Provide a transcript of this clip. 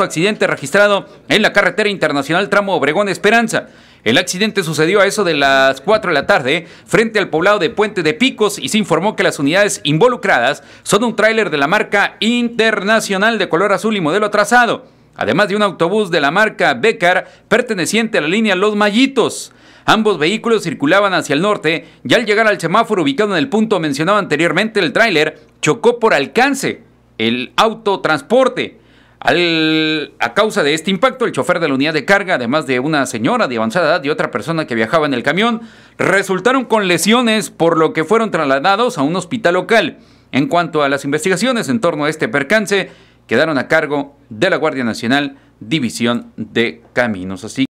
accidente registrado en la carretera internacional tramo Obregón Esperanza. El accidente sucedió a eso de las 4 de la tarde frente al poblado de Puente de Picos y se informó que las unidades involucradas son un tráiler de la marca Internacional de color azul y modelo trazado, además de un autobús de la marca Becar perteneciente a la línea Los Mallitos. Ambos vehículos circulaban hacia el norte y al llegar al semáforo ubicado en el punto mencionado anteriormente, el tráiler chocó por alcance el autotransporte. Al, a causa de este impacto, el chofer de la unidad de carga, además de una señora de avanzada edad y otra persona que viajaba en el camión, resultaron con lesiones, por lo que fueron trasladados a un hospital local. En cuanto a las investigaciones en torno a este percance, quedaron a cargo de la Guardia Nacional División de Caminos. Así